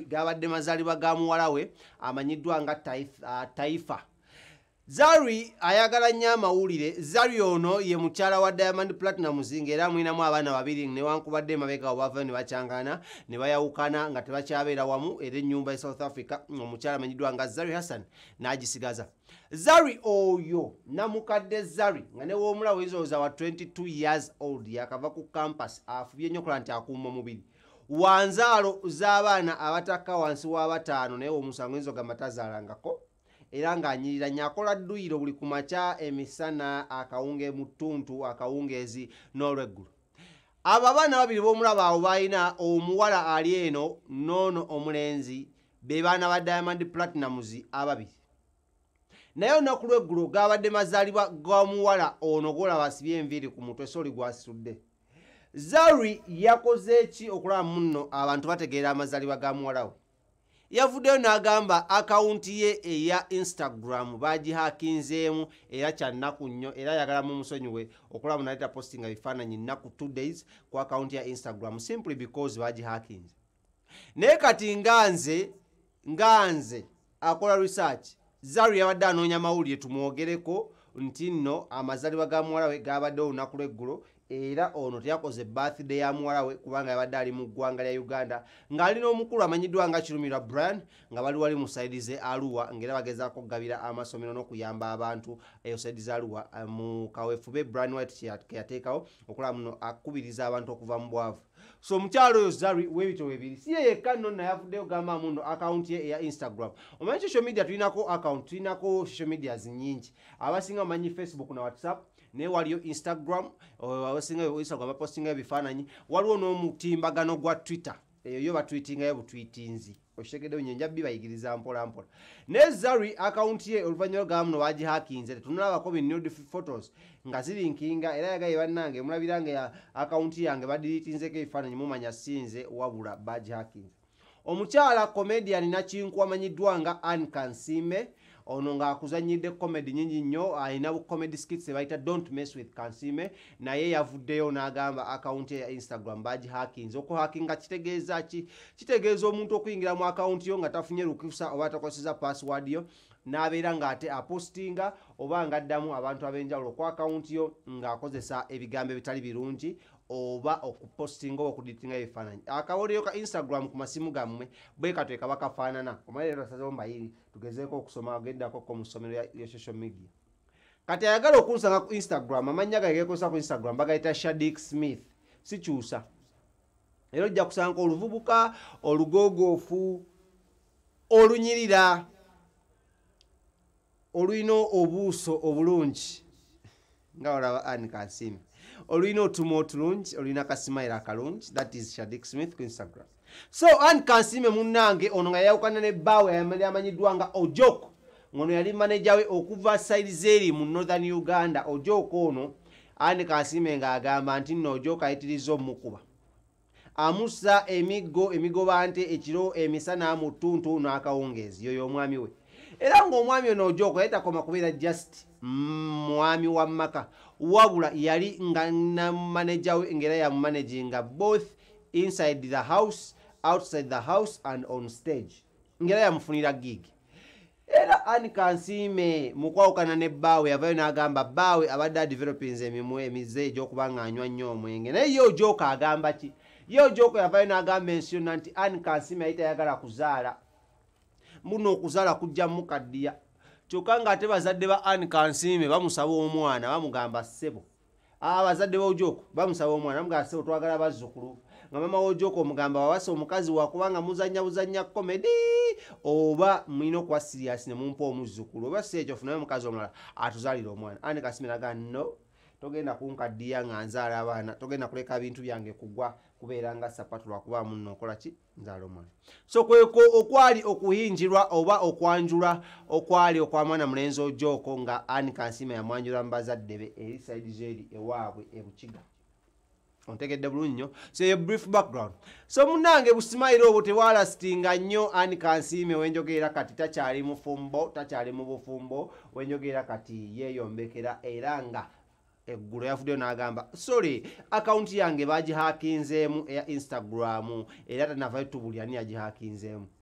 gabadde mazalibwa ga muwala we amanyiddwa nga ah, taifa zari ayagala nnyo amawulire zari ono ye mukyala wa diamond platinums ngaera mulinamu abaana babiri newankubadde emabega obava nebakyangana nebayawukana nga tebakyabeera wamu era enyumba ye south africa omukyala amanyiddwa nga zari hassan nagisigaza zari oyo namukadde zari nga newoomulawo izoza wa 22 years old yakava ku campas afubye nyo kola nti akuuma omubiri wanzaalo z'abaana abataka wansi w'abataano naye omusango enzoga matazaalangako era ng'anyirira nyakola dduyiro buli ku makya emisana akawunge mu ttuntu akawungeezi n'olweggulu abo abaana babiri b'omulaba awo baalina omuwala ali eno n'ono omulenzi be baana ba diamond platinums ababiri naye olunaku lweggulu gaabadde mazaalibwa gamuwala ono golaba asibye enviiri ku mutwe soli gwasitudde zari yakoze ki okulaba muno abantu bategeera amazaliwa ga muwala we yavuddeyo n'agamba akawunti ye eya instagram bagihakinzeemu era kyanaku nnyo era ayagala mu musonyiwe okulaba munaleta postinga bifaananyi naku 2 days ku akawunti ya instagram simply because bagihakinze naye kati nganze nganze akola research zari yabadde anoonya mawulire tumwogereko nti nno amazaliwa ga muwala we gabaddewo olunaku lweggulo era ono teyakoze bathday ya muwala we kubanga yabadde ali mu ggwanga lya uganda ng'ali n'omukulu amanyiddwa nga kirumirwa brand nga bali wali musaidize aluwa ngaera bagezaako okugabira amasomero n'okuyamba abantu osaidize aluwa mu kawefube brand white keyateekawo okola muno akubiriza abantu okuva mu bwavu so mukyalo oyo zari webito webiri si yeyekka nno nayavuddeyo gambamu nno akawunti ye eya instagram omanyi social media tulinako akawunti tulinako social medias nyingi abasinga omanyi facebook na whatsapp naye waliyo instagram eh, osingainstagram bapostinga ebifaananyi waliwo n'omutimbagano gwa twitter eyoyo batwitingayo butwitinzi okitegedde bunyonja bibayigiriza mpolampola naye zari akawunti ye oluvannyuma lwgamuno bagihakinze tetunalabako binude photos nga zirinkinga era yagaye bannange emulabiranga akawunti yange badiritinzeko ebifaananyi mumanya sinze wabula bagihakinze omukyala comedian nakinkwamanyiddwa nga ancansime ono ng'akuzanyidde comedy nyingi nnyo alina bu comedy skits ebayita dont mess with kansime naye yavuddeyo n'agamba akawunti eya instagram bagi hakins okuhakinga kitegeeza ki kitegeeza omuntu okuyingira mu akawunti yo nga tafunye lukusa oba takozeseza password yo n'abeera ng'ate apostinga oba ng'addamu abantu ab'enjawulo okw akawunti yo ng'akozesa ebigambo ebitali birungi oba okupostinga oba okuditinga ebifaananyi akawolero ka instagram ku masimu gammwe bwe katwekaba kafaanana omanyeero asazewo mbayiri tugezeeko okusoma ogendakoko mu ssomero ya social media kati ayagala okunsanga ku instagram amannya gage gekozesa ku instagram bagayita shadik smith sikyusa era ojja kusanga oluvubuka olugogoofu olunyirira olulina obuuso obulungi nga olaba anikansimi olulina otuma otulungi olulina akasimaire akalungi that is shadik smith ku instagram so anikansime munange ono nga yayawukana nebbaawe yali amanyiddwa nga ojok ngono yali maneja we okuva sairizeri mu northern uganda ojok ono anikansime nga agamba nti no ojok ayitiriza omukuba amusa emiggo emigobante ekiro emisana mu ttuntu n'akawungeezi yoyo omwami we era ngaomwami ono ojo okwayetakoma kubeera just mwami wa maka wabula yali nga namaneja we ngaera yamumanaginga both inside the house outside the house and on stage ngaera yamufunira gig era anikansiime mukwawukana ne bawe avayo nagamba bawe abadde adevelopins emimu emize egyokuba nga anywa nnyo omwenge naye ye ojoko agamba ki ye ojoko yavayo nagamba ensi yonna nti anikansiime yali tayagala kuzaala muno okuzaala kujja mukaddiya kyokka ngaate bazadde ba anika nsiime bamusaba omwana bamugamba ssebo bazadde bojoko bamusaba omwana bamugamba sebo twagala bazzukulu nga mama wojoko omugamba wawasa omukazi wakubanga muzanya buzanya komedi oba mulina okuba siriasi nemumpa omuzzukulu oba si ekyo funayo omukazi omulala atuzaalire omwana anika nsiime naga no togenda kunkaddiya nga nzaala abaana togenda kuleka bintu byange kugwa kubeera nga sapatu lwakubaamu nookola ki nzaala omwana so kweko okwali okuhingirwa oba okwanjula okwali okwamwana mulenzi ojooko nga anikansiima yamwanjula mu bazadde be eri saidi zeri ewaabwe ebukiga ontegedde bulungi nnyo so ye brief background so munange busimayiro obwo tewalasitinga nnyo ani kansiime wenjogera kati tacyali mufumbo tacyali mu bufumbo wenjogera kati yeyombekera era nga eggulo yafuddeyo n'agamba sorry akawunti yange bagihakinzeemu eya instagramu era tanavayo tubulyani yagihakinzeemu